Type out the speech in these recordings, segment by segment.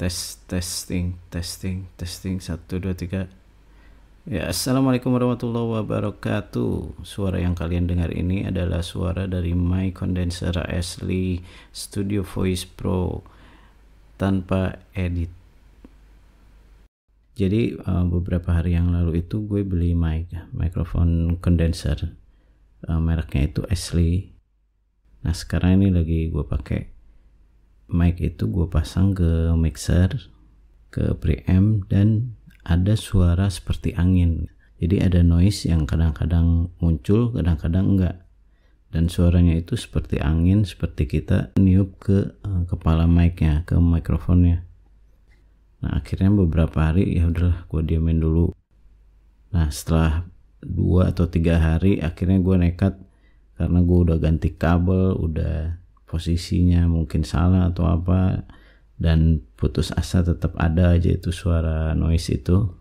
tes testing testing testing satu dua tiga ya assalamualaikum warahmatullahi wabarakatuh suara yang kalian dengar ini adalah suara dari my condenser asli Studio Voice Pro tanpa edit jadi eh, beberapa hari yang lalu itu gue beli mic microphone condenser uh, mereknya itu asli nah sekarang ini lagi gue pakai mic itu gue pasang ke mixer, ke preamp dan ada suara seperti angin. Jadi ada noise yang kadang-kadang muncul, kadang-kadang enggak. Dan suaranya itu seperti angin, seperti kita niup ke eh, kepala mic-nya, ke mikrofonnya. Nah akhirnya beberapa hari ya udahlah gue diamin dulu. Nah setelah dua atau tiga hari akhirnya gue nekat karena gue udah ganti kabel, udah posisinya mungkin salah atau apa dan putus asa tetap ada aja itu suara noise itu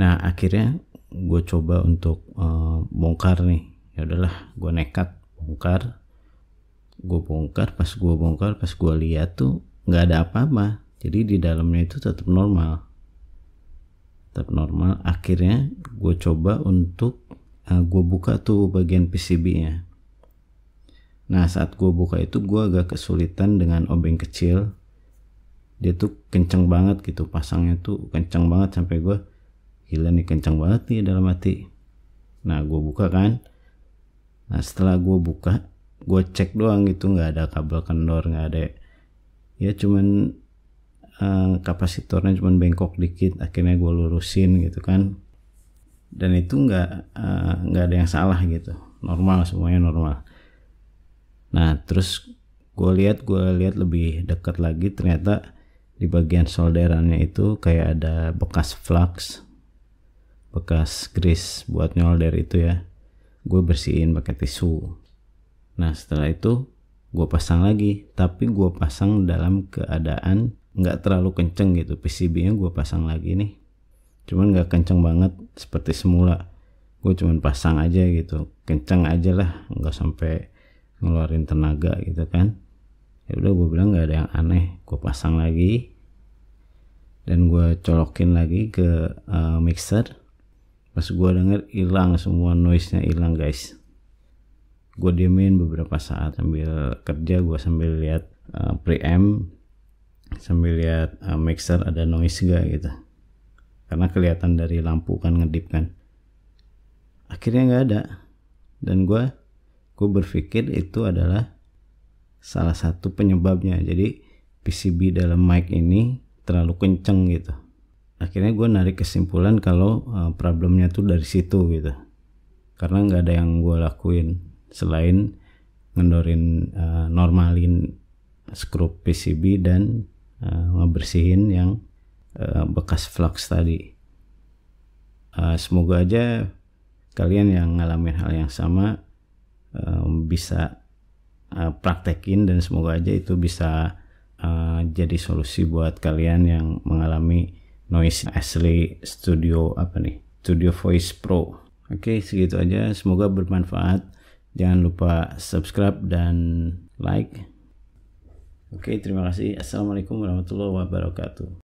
nah akhirnya gue coba untuk uh, bongkar nih ya udahlah gue nekat bongkar gue bongkar pas gue bongkar pas gue lihat tuh nggak ada apa-apa jadi di dalamnya itu tetap normal tetap normal akhirnya gue coba untuk uh, eh, gue buka tuh bagian PCB nya Nah saat gue buka itu gue agak kesulitan dengan obeng kecil. Dia tuh kenceng banget gitu pasangnya tuh kenceng banget sampai gue gila nih kenceng banget nih dalam hati. Nah gue buka kan. Nah setelah gue buka gue cek doang gitu nggak ada kabel kendor nggak ada ya cuman uh, kapasitornya cuman bengkok dikit akhirnya gue lurusin gitu kan dan itu nggak eh, nggak uh, ada yang salah gitu normal semuanya normal Nah, terus gue lihat gue lihat lebih dekat lagi ternyata di bagian solderannya itu kayak ada bekas flux, bekas grease buat nyolder itu ya. Gue bersihin pakai tisu. Nah, setelah itu gue pasang lagi, tapi gue pasang dalam keadaan nggak terlalu kenceng gitu. PCB-nya gue pasang lagi nih, cuman nggak kenceng banget seperti semula. Gue cuman pasang aja gitu, kenceng aja lah, nggak sampai ngeluarin tenaga gitu kan ya udah gue bilang nggak ada yang aneh gue pasang lagi dan gue colokin lagi ke uh, mixer pas gue denger hilang semua noise nya hilang guys gue diemin beberapa saat sambil kerja gue sambil lihat uh, preamp sambil lihat uh, mixer ada noise gak gitu karena kelihatan dari lampu kan ngedip kan akhirnya nggak ada dan gue gue berpikir itu adalah salah satu penyebabnya jadi PCB dalam mic ini terlalu kenceng gitu akhirnya gue narik kesimpulan kalau eh, problemnya tuh dari situ gitu karena nggak ada yang gue lakuin selain ngendorin uh, normalin skrup PCB dan uh, ngebersihin yang uh, bekas flux tadi uh, semoga aja kalian yang ngalamin hal yang sama Um, bisa uh, praktekin dan semoga aja itu bisa uh, jadi solusi buat kalian yang mengalami noise asli studio apa nih studio voice pro oke segitu aja semoga bermanfaat jangan lupa subscribe dan like oke terima kasih assalamualaikum warahmatullahi wabarakatuh